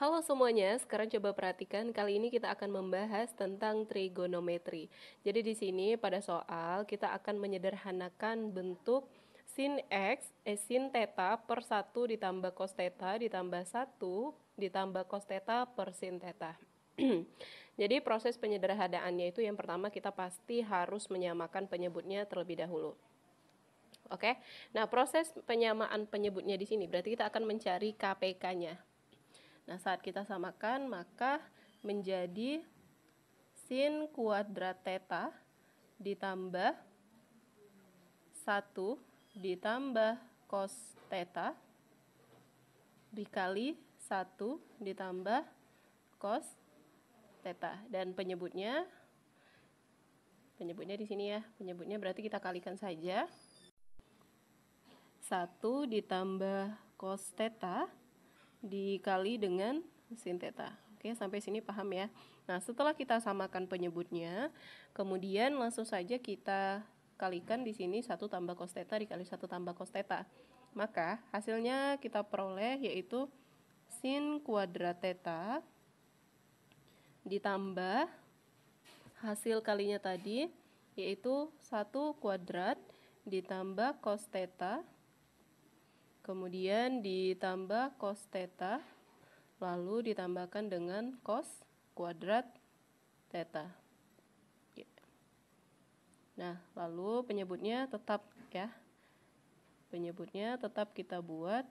Halo semuanya, sekarang coba perhatikan kali ini kita akan membahas tentang trigonometri. Jadi di sini pada soal kita akan menyederhanakan bentuk sin x eh, sin theta per 1 ditambah cos theta ditambah 1 ditambah cos theta per sin theta. Jadi proses penyederhanaannya itu yang pertama kita pasti harus menyamakan penyebutnya terlebih dahulu. Oke. Nah, proses penyamaan penyebutnya di sini berarti kita akan mencari KPK-nya. Nah, saat kita samakan maka menjadi sin kuadrat theta ditambah 1 ditambah cos theta dikali 1 ditambah cos theta dan penyebutnya penyebutnya di sini ya penyebutnya berarti kita kalikan saja 1 ditambah cos theta dikali dengan sin theta. Oke, sampai sini paham ya. Nah, setelah kita samakan penyebutnya, kemudian langsung saja kita kalikan di sini 1 tambah cos theta dikali 1 tambah cos theta. Maka hasilnya kita peroleh yaitu sin kuadrat theta ditambah hasil kalinya tadi yaitu 1 kuadrat ditambah cos theta Kemudian ditambah cos theta, lalu ditambahkan dengan cos kuadrat theta. Ya. Nah, lalu penyebutnya tetap ya. Penyebutnya tetap kita buat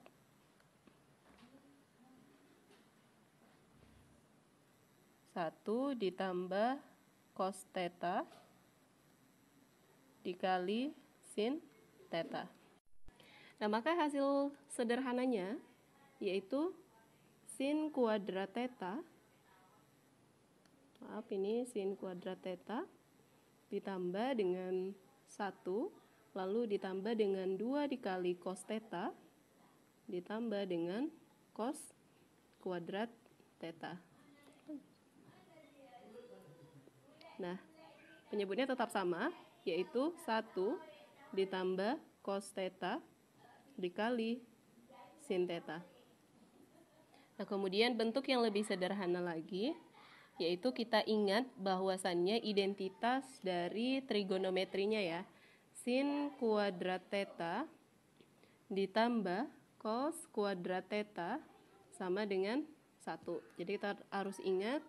satu ditambah cos theta dikali sin theta. Nah, maka hasil sederhananya yaitu sin kuadrat theta maaf ini sin kuadrat theta ditambah dengan 1 lalu ditambah dengan 2 dikali cos theta ditambah dengan cos kuadrat theta nah penyebutnya tetap sama yaitu 1 ditambah cos theta dikali sin teta. Nah, kemudian bentuk yang lebih sederhana lagi yaitu kita ingat bahwasannya identitas dari trigonometrinya ya. Sin kuadrat teta ditambah cos kuadrat teta sama dengan 1. Jadi kita harus ingat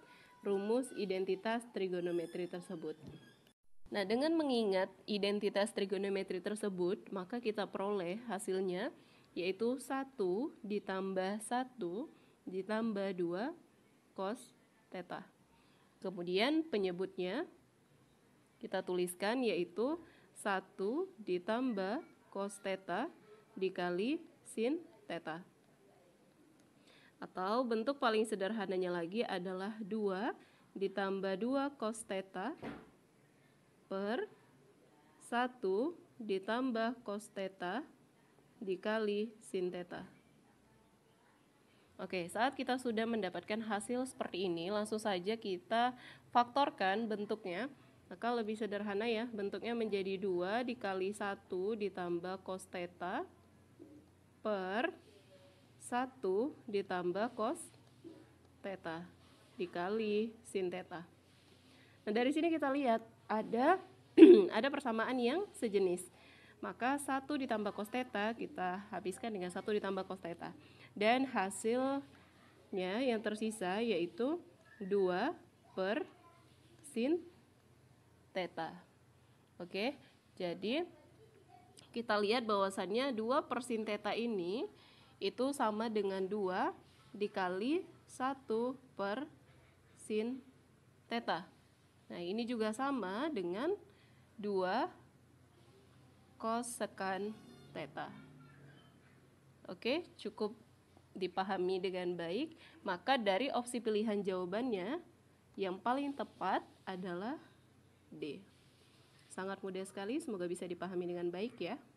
rumus identitas trigonometri tersebut. Nah, dengan mengingat identitas trigonometri tersebut, maka kita peroleh hasilnya yaitu 1 ditambah 1 ditambah 2 cos theta. Kemudian penyebutnya kita tuliskan yaitu 1 ditambah cos theta dikali sin theta. Atau bentuk paling sederhananya lagi adalah 2 ditambah 2 cos theta per 1 ditambah cos theta dikali sin theta. Oke, saat kita sudah mendapatkan hasil seperti ini, langsung saja kita faktorkan bentuknya. Maka lebih sederhana ya, bentuknya menjadi 2 dikali 1 ditambah cos theta per 1 ditambah cos theta dikali sin theta. Nah, dari sini kita lihat ada ada persamaan yang sejenis. Maka satu ditambah cos theta kita habiskan dengan satu ditambah cos theta. Dan hasilnya yang tersisa yaitu 2 per sin theta. Oke, jadi kita lihat bahwasannya 2 per sin theta ini itu sama dengan 2 dikali 1 per sin theta. Nah, ini juga sama dengan 2 cos sekan theta. Oke, cukup dipahami dengan baik. Maka dari opsi pilihan jawabannya, yang paling tepat adalah D. Sangat mudah sekali, semoga bisa dipahami dengan baik ya.